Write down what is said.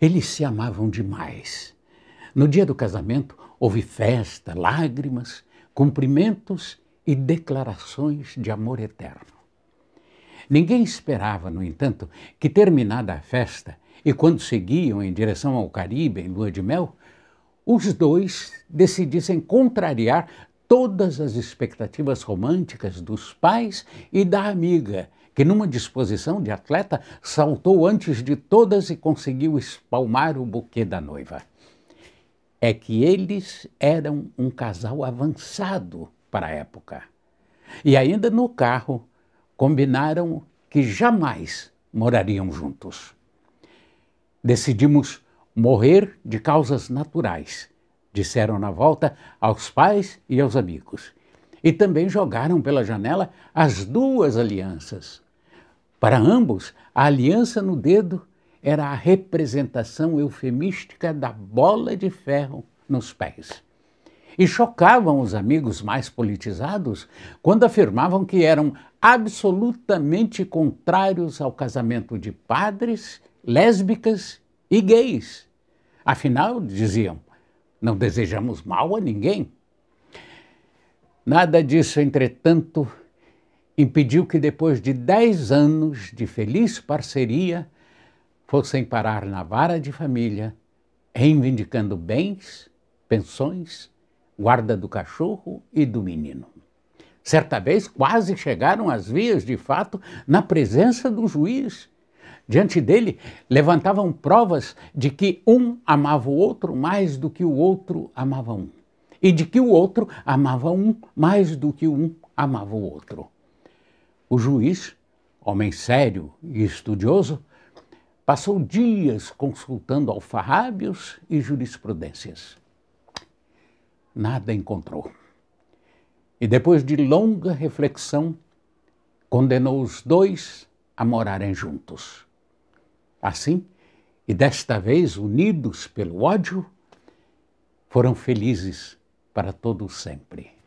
Eles se amavam demais. No dia do casamento, houve festa, lágrimas, cumprimentos e declarações de amor eterno. Ninguém esperava, no entanto, que terminada a festa e quando seguiam em direção ao Caribe em lua de mel, os dois decidissem contrariar todas as expectativas românticas dos pais e da amiga que numa disposição de atleta saltou antes de todas e conseguiu espalmar o buquê da noiva. É que eles eram um casal avançado para a época. E ainda no carro combinaram que jamais morariam juntos. Decidimos morrer de causas naturais, disseram na volta aos pais e aos amigos. E também jogaram pela janela as duas alianças, para ambos, a aliança no dedo era a representação eufemística da bola de ferro nos pés. E chocavam os amigos mais politizados quando afirmavam que eram absolutamente contrários ao casamento de padres, lésbicas e gays. Afinal, diziam, não desejamos mal a ninguém. Nada disso, entretanto, impediu que depois de dez anos de feliz parceria fossem parar na vara de família, reivindicando bens, pensões, guarda do cachorro e do menino. Certa vez quase chegaram às vias de fato na presença do juiz. Diante dele, levantavam provas de que um amava o outro mais do que o outro amava um, e de que o outro amava um mais do que um amava o outro. O juiz, homem sério e estudioso, passou dias consultando alfarrábios e jurisprudências. Nada encontrou. E depois de longa reflexão, condenou os dois a morarem juntos. Assim, e desta vez unidos pelo ódio, foram felizes para todo sempre.